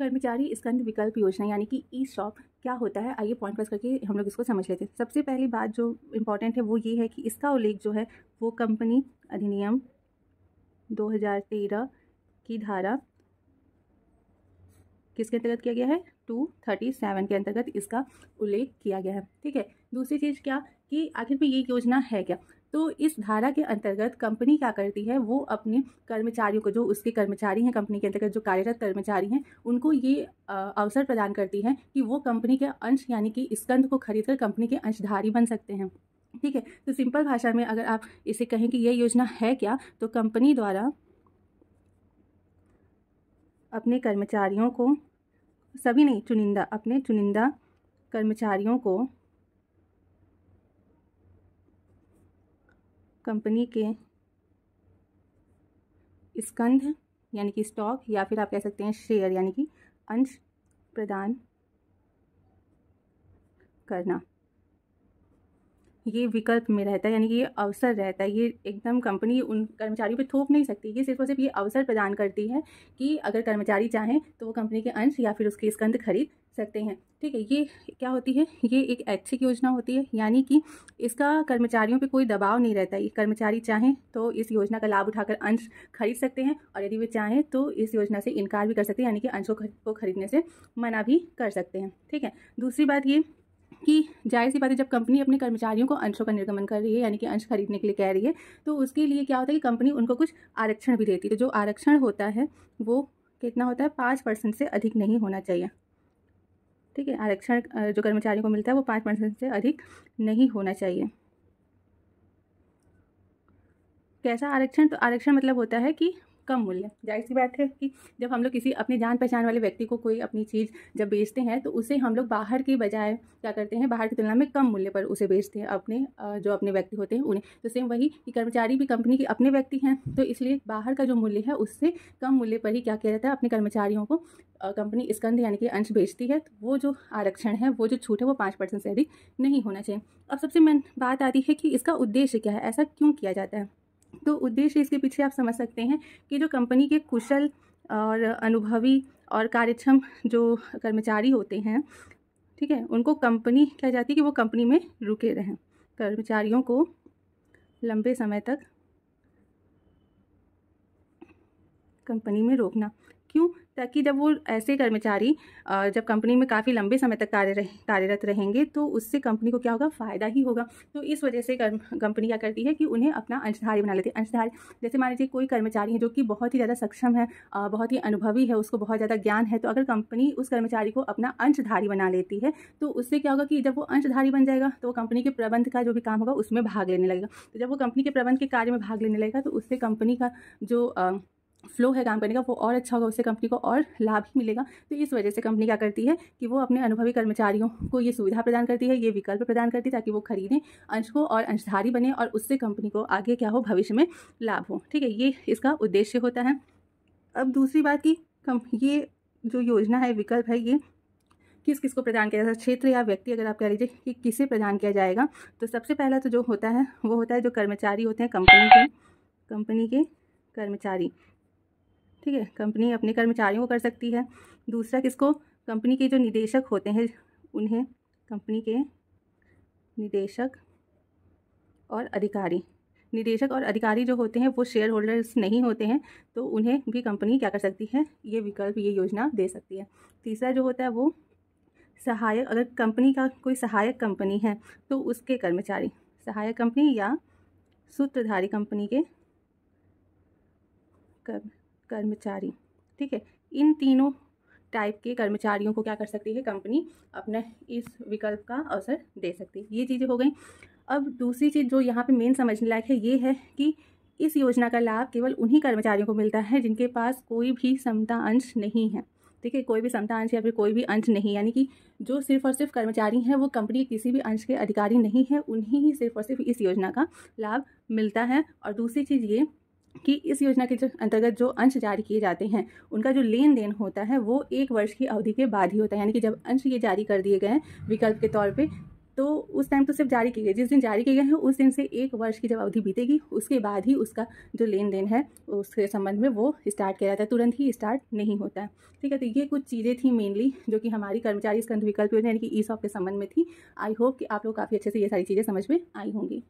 कर्मचारी स्कंद विकल्प योजना यानी कि ई शॉप क्या होता है आइए पॉइंट वाइज करके हम लोग इसको समझ लेते हैं सबसे पहली बात जो इम्पॉर्टेंट है वो ये है कि इसका उल्लेख जो है वो कंपनी अधिनियम 2013 की धारा किसके अंतर्गत किया गया है टू थर्टी सेवन के अंतर्गत इसका उल्लेख किया गया है ठीक है दूसरी चीज़ क्या कि आखिर में ये योजना है क्या तो इस धारा के अंतर्गत कंपनी क्या करती है वो अपने कर्मचारियों को जो उसके कर्मचारी हैं कंपनी के अंतर्गत जो कार्यरत कर्मचारी हैं उनको ये अवसर प्रदान करती है कि वो कंपनी के अंश यानी कि स्कंद को खरीदकर कंपनी के अंशधारी बन सकते हैं ठीक है तो सिंपल भाषा में अगर आप इसे कहें कि यह योजना है क्या तो कंपनी द्वारा अपने कर्मचारियों को सभी ने चुनिंदा अपने चुनिंदा कर्मचारियों को कंपनी के स्कंध यानी कि स्टॉक या फिर आप कह सकते हैं शेयर यानी कि अंश प्रदान करना ये विकल्प में रहता है यानी कि ये अवसर रहता है ये एकदम कंपनी उन कर्मचारियों पे थोप नहीं सकती ये सिर्फ और सिर्फ ये अवसर प्रदान करती है कि अगर कर्मचारी चाहें तो वो कंपनी के अंश या फिर उसके स्कंद खरीद सकते हैं ठीक है ये क्या होती है ये एक ऐच्छिक योजना होती है यानी कि इसका कर्मचारियों पे कोई दबाव नहीं रहता है कर्मचारी चाहें तो इस योजना का लाभ उठाकर अंश खरीद सकते हैं और यदि वे चाहें तो इस योजना से इनकार भी कर सकते हैं यानी कि अंशों को खरीदने से मना भी कर सकते हैं ठीक है दूसरी बात ये कि जाहिर सी बात है जब कंपनी अपने कर्मचारियों को अंशों का निर्गमन कर रही है यानी कि अंश खरीदने के लिए कह रही है तो उसके लिए क्या होता है कि कंपनी उनको कुछ आरक्षण भी देती है तो जो आरक्षण होता है वो कितना होता है पाँच परसेंट से अधिक नहीं होना चाहिए ठीक है आरक्षण जो कर्मचारियों को मिलता है वो पाँच परसेंट से अधिक नहीं होना चाहिए कैसा आरक्षण तो आरक्षण मतलब होता है कि कम मूल्य जाहिर सी बात है कि जब हम लोग किसी अपने जान पहचान वाले व्यक्ति को कोई अपनी चीज़ जब बेचते हैं तो उसे हम लोग बाहर के बजाय क्या करते हैं बाहर की तुलना में कम मूल्य पर उसे बेचते हैं अपने जो अपने व्यक्ति होते हैं उन्हें तो सेम वही कि कर्मचारी भी कंपनी के अपने व्यक्ति हैं तो इसलिए बाहर का जो मूल्य है उससे कम मूल्य पर ही क्या किया जाता है अपने कर्मचारियों को कंपनी स्कंद यानी कि अंश बेचती है तो वो जो आरक्षण है वो जो छूट है वो पाँच परसेंट से अधिक नहीं होना चाहिए अब सबसे मेन बात आती है कि इसका उद्देश्य क्या है ऐसा क्यों किया जाता है तो उद्देश्य इसके पीछे आप समझ सकते हैं कि जो कंपनी के कुशल और अनुभवी और कार्यक्षम जो कर्मचारी होते हैं ठीक है उनको कंपनी कह जाती है कि वो कंपनी में रुके रहें कर्मचारियों को लंबे समय तक कंपनी में रोकना क्यों ताकि जब वो ऐसे कर्मचारी जब कंपनी में काफ़ी लंबे समय तक कार्य रह कार्यरत रहेंगे तो उससे कंपनी को क्या होगा फ़ायदा ही होगा तो इस वजह से कंपनी क्या करती है कि उन्हें अपना अंशधारी बना लेती है अंशधारी जैसे मान लीजिए कोई कर्मचारी है जो कि बहुत ही ज़्यादा सक्षम है बहुत ही अनुभवी है उसको बहुत ज़्यादा ज्ञान है तो अगर कंपनी उस कर्मचारी को अपना अंशधारी बना लेती है तो उससे क्या होगा कि जब वो अंशधारी बन जाएगा तो वो कंपनी के प्रबंध का जो भी काम होगा उसमें भाग लेने लगेगा तो जब वो कंपनी के प्रबंध के कार्य में भाग लेने लगेगा तो उससे कंपनी का जो फ्लो है काम करने का वो और अच्छा होगा उससे कंपनी को और लाभ ही मिलेगा तो इस वजह से कंपनी क्या करती है कि वो अपने अनुभवी कर्मचारियों को ये सुविधा प्रदान करती है ये विकल्प प्रदान करती है ताकि वो खरीदें अंश को और अंशधारी बने और उससे कंपनी को आगे क्या हो भविष्य में लाभ हो ठीक है ये इसका उद्देश्य होता है अब दूसरी बात कि ये जो योजना है विकल्प है ये किस किस को प्रदान किया जाता है क्षेत्र या व्यक्ति अगर आप कह लीजिए कि किसे प्रदान किया जाएगा तो सबसे पहला तो जो होता है वो होता है जो कर्मचारी होते हैं कंपनी के कंपनी के कर्मचारी ठीक है कंपनी अपने कर्मचारियों को कर सकती है दूसरा किसको कंपनी के जो निदेशक होते हैं उन्हें कंपनी के निदेशक और अधिकारी निदेशक और अधिकारी जो होते हैं वो शेयर होल्डर्स नहीं होते हैं तो उन्हें भी कंपनी क्या कर सकती है ये विकल्प ये योजना दे सकती है तीसरा जो होता है वो सहायक अगर कंपनी का कोई सहायक कंपनी है तो उसके कर्मचारी सहायक कंपनी या सूत्रधारी कंपनी के कर्म कर्मचारी ठीक है इन तीनों टाइप के कर्मचारियों को क्या कर सकती है कंपनी अपना इस विकल्प का अवसर दे सकती है ये चीज़ें हो गई अब दूसरी चीज़ जो यहाँ पे मेन समझने लायक है ये है कि इस योजना का लाभ केवल उन्हीं कर्मचारियों को मिलता है जिनके पास कोई भी समता अंश नहीं है ठीक है कोई भी समता अंश या फिर कोई भी अंश नहीं यानी कि जो सिर्फ और सिर्फ कर्मचारी हैं वो कंपनी किसी भी अंश के अधिकारी नहीं है उन्हीं ही सिर्फ और सिर्फ इस योजना का लाभ मिलता है और दूसरी चीज़ ये कि इस योजना के जो अंतर्गत जो अंश जारी किए जाते हैं उनका जो लेन देन होता है वो एक वर्ष की अवधि के बाद ही होता है यानी कि जब अंश ये जारी कर दिए गए हैं विकल्प के तौर पर तो उस टाइम तो सिर्फ जारी किए गए जिस दिन जारी किए गए हैं उस दिन से एक वर्ष की जब अवधि बीतेगी उसके बाद ही उसका जो लेन देन है उसके संबंध में वो स्टार्ट किया जाता है तुरंत ही स्टार्ट नहीं होता है ठीक है तो ये कुछ चीज़ें थी मेनली जो कि हमारी कर्मचारी स्कंध विकल्प योजना यानी कि ई के संबंध में थी आई होप कि आप लोग काफ़ी अच्छे से ये सारी चीज़ें समझ में आई होंगी